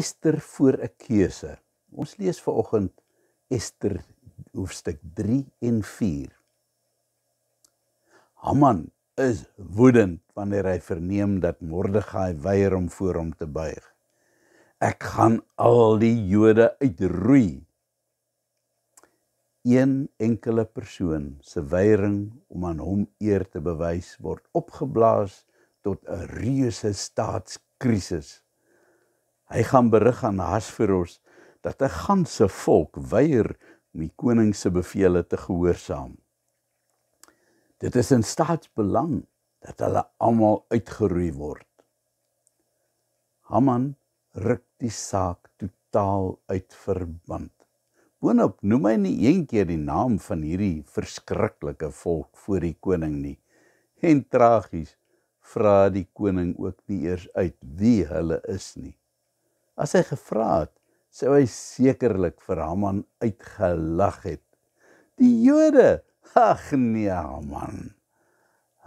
Ester voor 'n keuse. Ons lees vanoggend Ester hoofstuk 3 en 4. Haman is woedend wanneer hy verneem dat Mordegai weier om voor hom te buig. Ek gaan al die Jode uitroei. Een enkele persoon se weiering om aan hom eer te bewys word opgeblaas tot 'n reuse staatskrisis. Hy gaan berig aan Hasferos dat 'n ganse volk weier om die koning se beveel te gehoorsaam. Dit is in staatsbelang dat hulle almal uitgeroei word. Haman ruk die saak totaal uit verband. Boonop noem hy nie eendag die naam van hierdie verskriklike volk voor die koning nie. En tragies vra die koning ook nie eers uit wie hulle is nie. As hy gevra het, sou hy sekerlik vir Haman uitgelag het. Die Jode, ag nee Haman.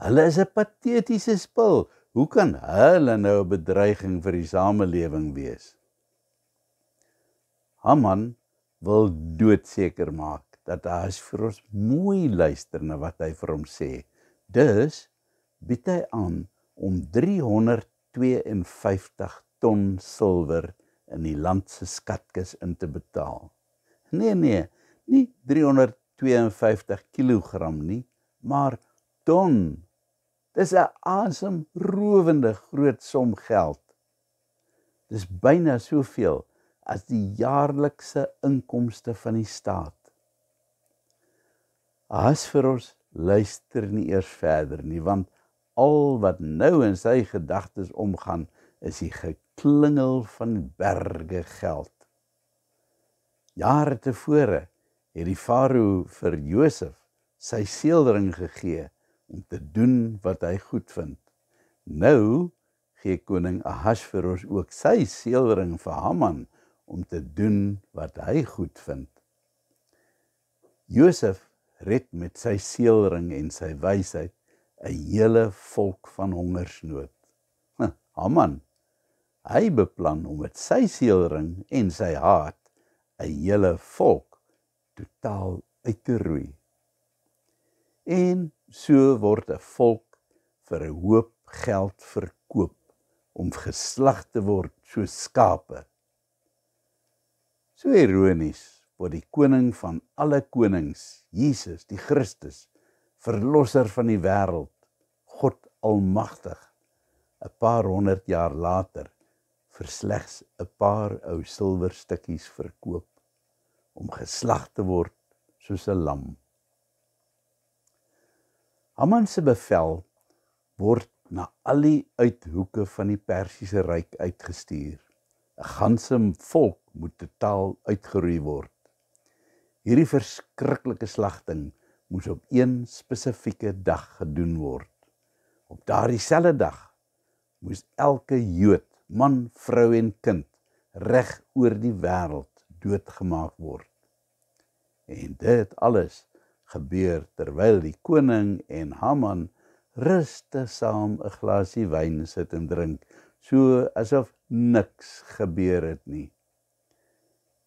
Hulle is 'n patetiese spul. Hoe kan hulle nou 'n bedreiging vir die samelewing wees? Haman wil doodseker maak dat hy as vir ons mooi luister na wat hy vir hom sê. Dus bied hy aan om 352 1 ton silwer in die land se skatkis in te betaal. Nee nee, nie 352 kg nie, maar ton. Dis 'n asemrowende groot som geld. Dis byna soveel as die jaarlikse inkomste van die staat. As vir ons luister nie eers verder nie, want al wat nou in sy gedagtes omgaan is die klingel van berge geld. Jare tevore het die Farao vir Josef sy seelring gegee om te doen wat hy goed vind. Nou gee koning Ahasveros ook sy seelring vir Haman om te doen wat hy goed vind. Josef red met sy seelring en sy wysheid 'n hele volk van hongersnood. Hm, Haman Hy beplan om met sy seelring en sy haat 'n hele volk totaal uit te roei. En so word 'n volk vir 'n hoop geld verkoop om geslag te word so skape. So ironies word die koning van alle konings, Jesus die Christus, verlosser van die wêreld, God almagtig, 'n paar honderd jaar later vir slegs 'n paar ou silwerstukkies verkoop om geslag te word soos 'n lam. Haman se bevel word na al die uithoeke van die Persiese ryk uitgestuur. 'n Ganse volk moet totaal uitgeroei word. Hierdie verskriklike slagting moes op een spesifieke dag gedoen word. Op daardie selfde dag moes elke Jood man, vrou en kind reg oor die wêreld doodgemaak word. En dit alles gebeur terwyl die koning en Haman ruste saam 'n glasie wyn sit en drink, so asof niks gebeur het nie.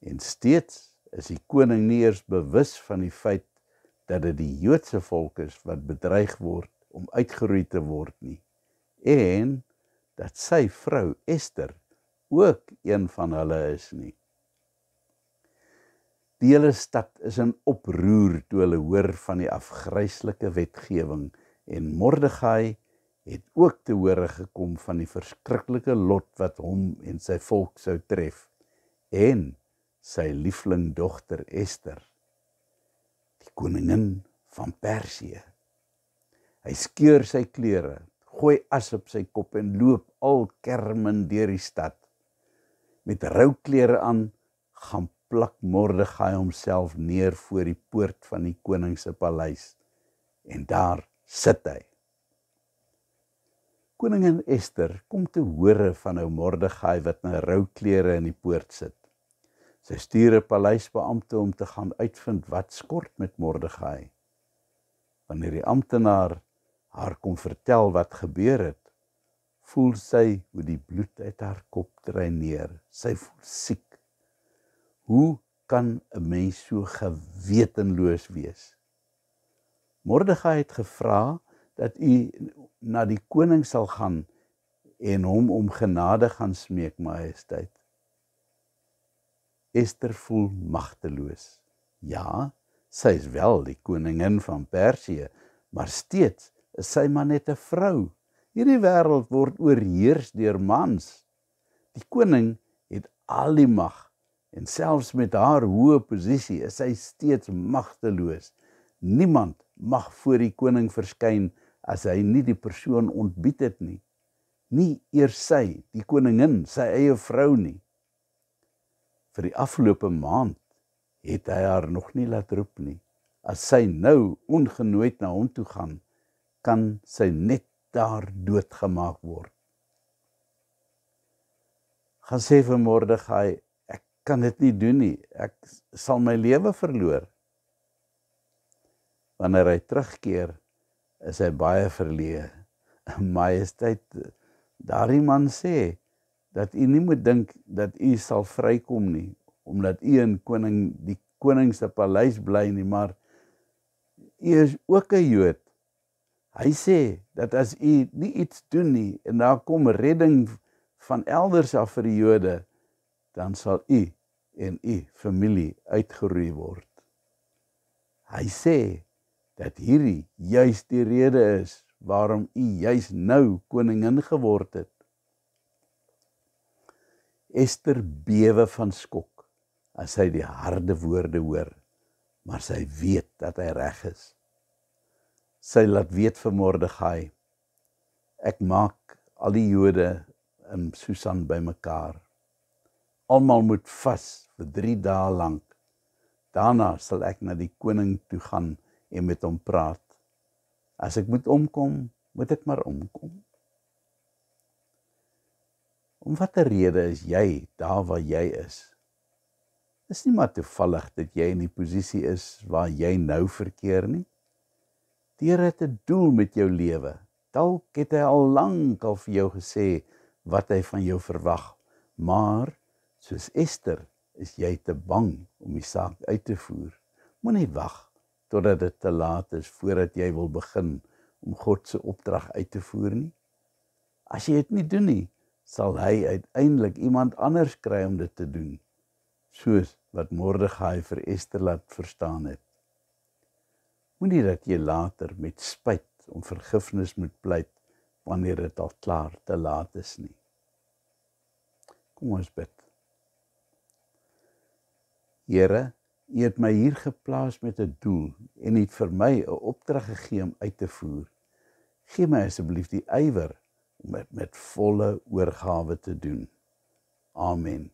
En steeds is die koning nie eers bewus van die feit dat dit die Joodse volk is wat bedreig word om uitgeroei te word nie. En dat sy vrou Esther ook een van hulle is nie. Die hele stad is in oproer toe hulle hoor van die afgryslike wetgewing en Mordegai het ook te hore gekom van die verskriklike lot wat hom en sy volk sou tref en sy liefling dogter Esther die koningin van Persië hy skeur sy klere gooi as op sy kop en loop al kermen deur die stad. Met rou klere aan gaan plak Mordegai homself neer voor die poort van die koning se paleis en daar sit hy. Koningin Ester kom te hore van ou Mordegai wat in rou klere in die poort sit. Sy stuur 'n paleisbeampte om te gaan uitvind wat skort met Mordegai. Wanneer die amptenaar haar kom vertel wat gebeur het, voel sy hoe die bloed uit haar kop dryf neer. Sy voel siek. Hoe kan 'n mens so gewetenloos wees? Mordegai het gevra dat u na die koning sal gaan en hom om genade gaan smeek, majesteit. Esther voel magteloos. Ja, sy is wel die koningin van Persië, maar steeds is sy maar net 'n vrou. Hierdie wêreld word oorheers deur mans. Die koning het al die mag en selfs met haar hoë posisie is sy steeds magteloos. Niemand mag voor die koning verskyn as hy nie die persoon ontbied het nie. Nie eers sy, die koningin, sy eie vrou nie. Vir die afgelope maand het hy haar nog nie laat roep nie. As sy nou ongenooi na hom toe gaan, kan sy net daar doodgemaak word. Gaan sê vir Mordegai, ek kan dit nie doen nie. Ek sal my lewe verloor. Wanneer hy terugkeer, is hy baie verleë. Majesteit, daardie man sê dat u nie moet dink dat u sal vrykom nie, omdat u in koning die koning se paleis bly nie, maar u is ook 'n Jood. Hy sê dat as u nie iets doen nie en daar kom redding van elders af vir die Jode, dan sal u en u familie uitgeroei word. Hy sê dat hierdie juis die rede is waarom u juis nou koningin geword het. Ester bewe van skok as sy die harde woorde hoor, maar sy weet dat hy reg is sy laat weet vir Mordegai ek maak al die Jode in Susan bymekaar almal moet vas vir 3 dae lank daarna sal ek na die koning toe gaan en met hom praat as ek moet omkom moet ek maar omkom om watter rede is jy daar waar jy is Dit is nie maar toevallig dat jy in die posisie is waar jy nou verkeer nie. Die Here het 'n doel met jou lewe. Dalk het hy al lank al vir jou gesê wat hy van jou verwag, maar soos Ester is jy te bang om die saak uit te voer. Moenie wag totdat dit te laat is voordat jy wil begin om God se opdrag uit te voer nie. As jy dit nie doen nie, sal hy uiteindelik iemand anders kry om dit te doen, soos wat Mordegai vir Ester laat verstaan het. Moenie dat jy later met spyt om vergifnis moet pleit wanneer dit al klaar te laat is nie. Kom ons bid. Here, U het my hier geplaas met 'n doel en het vir my 'n opdrag gegee om uit te voer. Gee my asseblief die ywer om dit met volle oorgawe te doen. Amen.